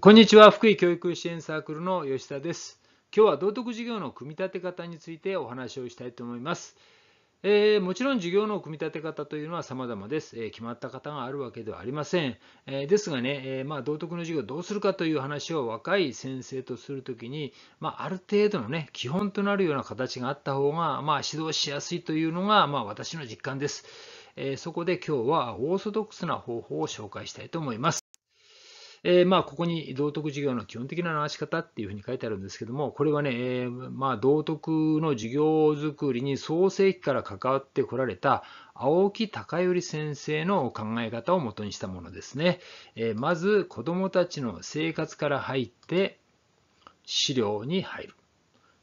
こんにちは福井教育支援サークルの吉田です今日は道徳授業の組み立て方についてお話をしたいと思います、えー、もちろん授業の組み立て方というのは様々です、えー、決まった方があるわけではありません、えー、ですがね、えまあ、道徳の授業どうするかという話を若い先生とするときに、まあ、ある程度のね基本となるような形があった方が、まあ、指導しやすいというのが、まあ、私の実感です、えそこで今日はオーソドックスな方法を紹介したいと思いますえー、まあ、ここに道徳授業の基本的な流し方っていうふうに書いてあるんですけども、これはね、えー、まあ、道徳の授業づくりに創世紀から関わってこられた青木隆頼先生の考え方をもとにしたものですね。えー、まず、子どもたちの生活から入って、資料に入る。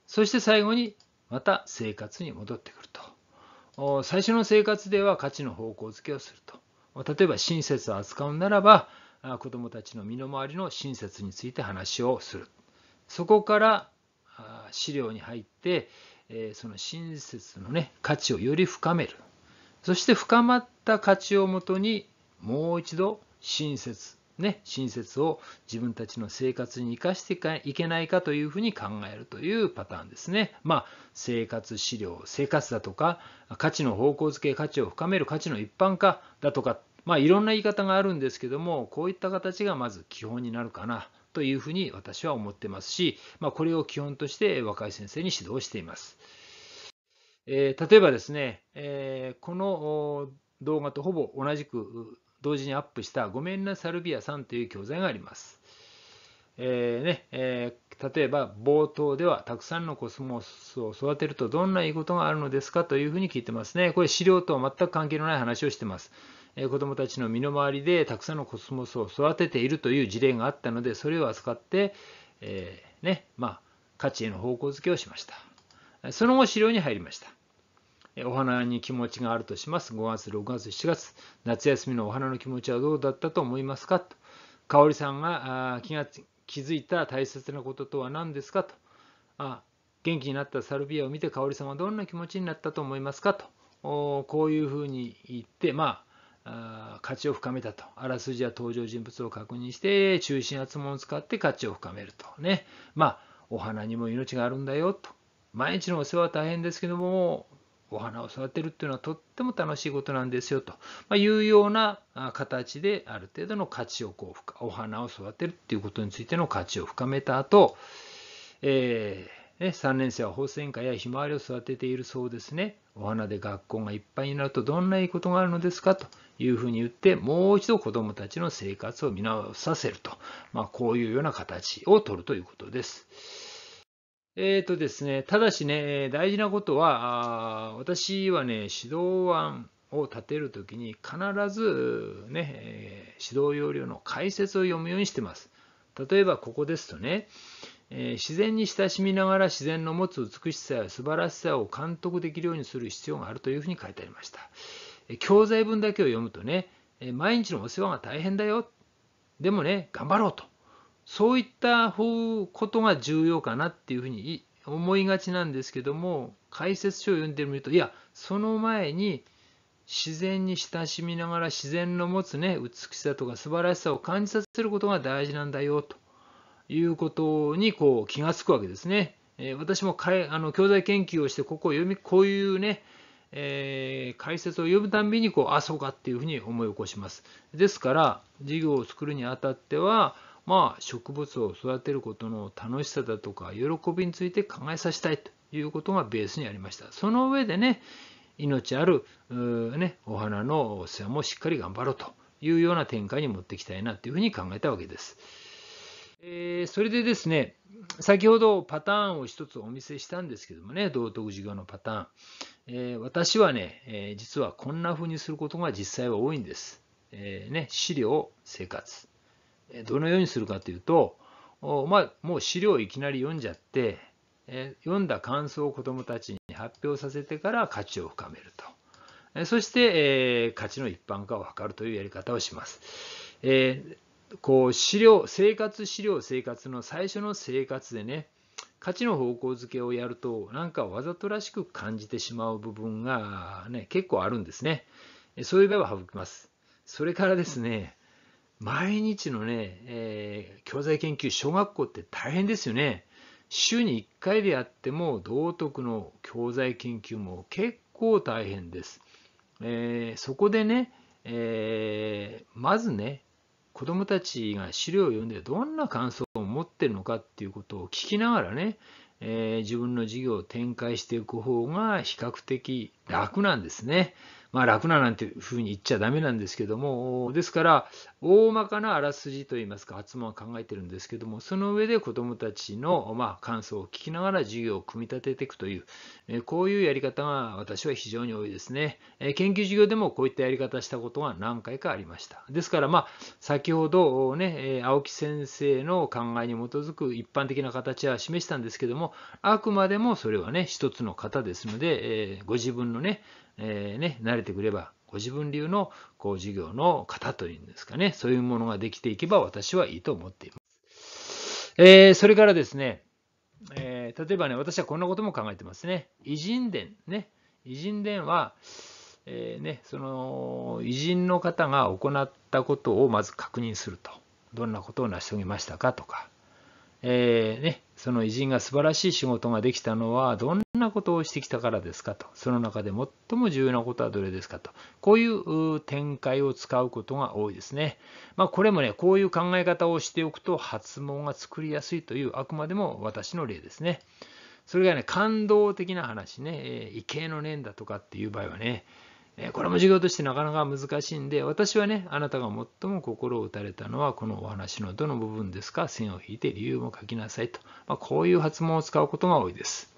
そして最後に、また生活に戻ってくると。最初の生活では価値の方向づけをすると。例えば親切を扱うならば、子どもたちの身の回りの親切について話をするそこから資料に入ってその親切のね価値をより深めるそして深まった価値をもとにもう一度親切ね親切を自分たちの生活に生かしていけないかというふうに考えるというパターンですねまあ生活資料生活だとか価値の方向づけ価値を深める価値の一般化だとかまあ、いろんな言い方があるんですけども、こういった形がまず基本になるかなというふうに私は思ってますし、まあ、これを基本として若い先生に指導しています。えー、例えばですね、えー、この動画とほぼ同じく同時にアップした「ごめんなサルビアさん」という教材があります。えー、ねえー、例えば冒頭ではたくさんのコスモスを育てるとどんないいことがあるのですかというふうに聞いてますね。これ資料とは全く関係のない話をしてます。子どもたちの身の回りでたくさんのコスモスを育てているという事例があったのでそれを扱って、えー、ねまあ、価値への方向づけをしましたその後資料に入りましたお花に気持ちがあるとします5月6月7月夏休みのお花の気持ちはどうだったと思いますかと香織さんが気が気づいた大切なこととは何ですかとあ元気になったサルビアを見て香織さんはどんな気持ちになったと思いますかとこういうふうに言ってまあ価値を深めたと。あらすじや登場人物を確認して、中心厚物を使って価値を深めると。ね。まあ、お花にも命があるんだよと。毎日のお世話は大変ですけども、お花を育てるっていうのはとっても楽しいことなんですよと、まいうような形である程度の価値をこうお花を育てるっていうことについての価値を深めた後、えー3年生は放線科やひまわりを育てているそうですね。お花で学校がいっぱいになるとどんないいことがあるのですかというふうに言って、もう一度子どもたちの生活を見直させると。まあ、こういうような形をとるということです。えーとですね、ただしね、大事なことは、私はね、指導案を立てるときに必ず、ね、指導要領の解説を読むようにしてます。例えばここですとね、え自然に親しみながら自然の持つ美しさや素晴らしさを監督できるようにする必要があるというふうに書いてありました。え教材文だけを読むとね、え毎日のお世話が大変だよ。でもね、頑張ろうと。そういったことが重要かなっていうふうに思いがちなんですけども、解説書を読んでみると、いや、その前に自然に親しみながら自然の持つね、美しさとか素晴らしさを感じさせることが大事なんだよと。いうことにこう気がつくわけですね。え私もかあの教材研究をしてここを読みこういうね、えー、解説を読むたびにこうあそうかっていうふうに思い起こします。ですから授業を作るにあたってはまあ植物を育てることの楽しさだとか喜びについて考えさせたいということがベースにありました。その上でね命あるね、お花のお世話もしっかり頑張ろうというような展開に持っていきたいなというふうに考えたわけです。えー、それでですね、先ほどパターンを一つお見せしたんですけどもね、道徳授業のパターン。えー、私はね、えー、実はこんな風にすることが実際は多いんです。えー、ね、資料、生活。どのようにするかというと、まあ、もう資料をいきなり読んじゃって、え読んだ感想を子どもたちに発表させてから価値を深めると。えそして、え価値の一般化を図るというやり方をします。えーこう資料生活資料生活の最初の生活でね価値の方向づけをやるとなんかわざとらしく感じてしまう部分が、ね、結構あるんですねそういう場合は省きますそれからですね毎日のね、えー、教材研究小学校って大変ですよね週に1回でやっても道徳の教材研究も結構大変です、えー、そこでね、えー、まずね子どもたちが資料を読んでどんな感想を持ってるのかっていうことを聞きながらね、えー、自分の授業を展開していく方が比較的楽なんですね。まあ、楽ななんていうふうに言っちゃだめなんですけども、ですから、大まかなあらすじといいますか、発問は考えてるんですけども、その上で子どもたちの、まあ、感想を聞きながら授業を組み立てていくという、えこういうやり方が私は非常に多いですね、え研究授業でもこういったやり方したことが何回かありました。ですから、まあ、先ほどね、青木先生の考えに基づく一般的な形は示したんですけども、あくまでもそれはね、一つの型ですので、えご自分のね、えー、ね、慣れれてくれば、ご自分流のこう事業の型というんですかね、そういうものができていけば私はいいと思っています。えー、それからですね、えー、例えばね、私はこんなことも考えてますね。偉人伝ね。偉人伝は、えー、ね、その偉人の方が行ったことをまず確認すると。どんなことを成し遂げましたかとか、えー、ね、その偉人が素晴らしい仕事ができたのはどんなことをしてきたからですかと、その中で最も重要なことはどれですかと、こういう展開を使うことが多いですね。まあ、これもね、こういう考え方をしておくと発問が作りやすいという、あくまでも私の例ですね。それがね、感動的な話ね、異形の念だとかっていう場合はね、これも授業としてなかなか難しいんで、私はね、あなたが最も心を打たれたのはこのお話のどの部分ですか線を引いて理由も書きなさいと。まあ、こういう発問を使うことが多いです。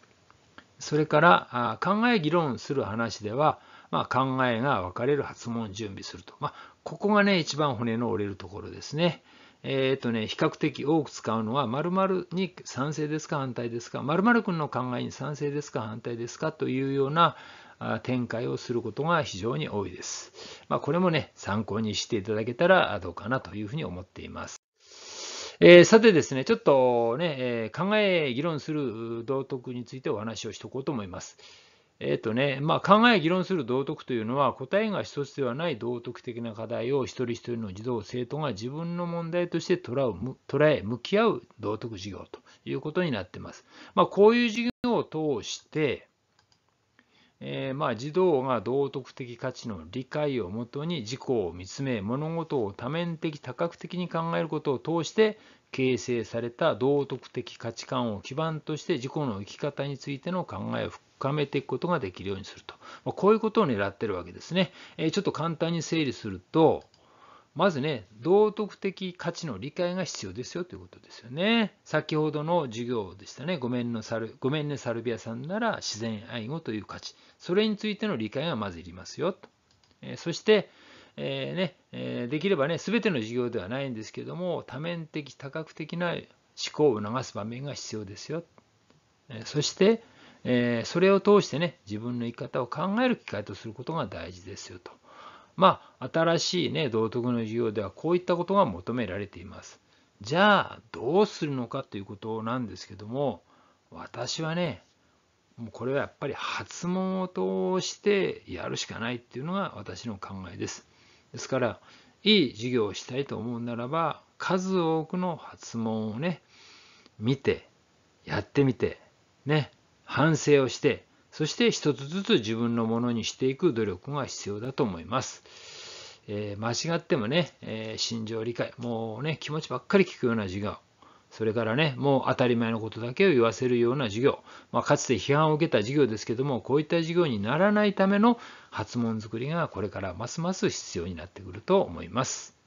それから、あ考え議論する話では、まあ、考えが分かれる発問を準備すると。まあ、ここがね、一番骨の折れるところですね。えっ、ー、とね、比較的多く使うのは、〇〇に賛成ですか反対ですか、〇〇君の考えに賛成ですか反対ですかというような、展開をすることが非常に多いです。まあ、これもね、参考にしていただけたらどうかなというふうに思っています。えー、さてですね、ちょっとね、えー、考え、議論する道徳についてお話をしておこうと思います。えっ、ー、とね、まあ、考え、議論する道徳というのは、答えが一つではない道徳的な課題を一人一人の児童、生徒が自分の問題として捉え、向き合う道徳授業ということになっています。まあ、こういう授業を通して、えー、まあ、児童が道徳的価値の理解をもとに自己を見つめ物事を多面的多角的に考えることを通して形成された道徳的価値観を基盤として自己の生き方についての考えを深めていくことができるようにすると、まこういうことを狙ってるわけですね、えー、ちょっと簡単に整理するとまずね、道徳的価値の理解が必要ですよということですよね。先ほどの授業でしたね。ごめんのサルごめんね、サルビアさんなら自然愛護という価値。それについての理解がまずいりますよと。えー、そして、えー、ねえー、できればね、全ての授業ではないんですけども、多面的、多角的な思考を促す場面が必要ですよ。えそして、えそれを通してね、自分の生き方を考える機会とすることが大事ですよと。まあ、新しいね、道徳の授業ではこういったことが求められています。じゃあ、どうするのかということなんですけども、私はね、もうこれはやっぱり発問を通してやるしかないっていうのが私の考えです。ですから、いい授業をしたいと思うならば、数多くの発問をね、見て、やってみて、ね、反省をして、そして一つずつ自分のものにしていく努力が必要だと思います。えー、間違ってもね、えー、心情理解、もうね、気持ちばっかり聞くような授業、それからね、もう当たり前のことだけを言わせるような授業、まあ、かつて批判を受けた授業ですけども、こういった授業にならないための発問作りがこれからますます必要になってくると思います。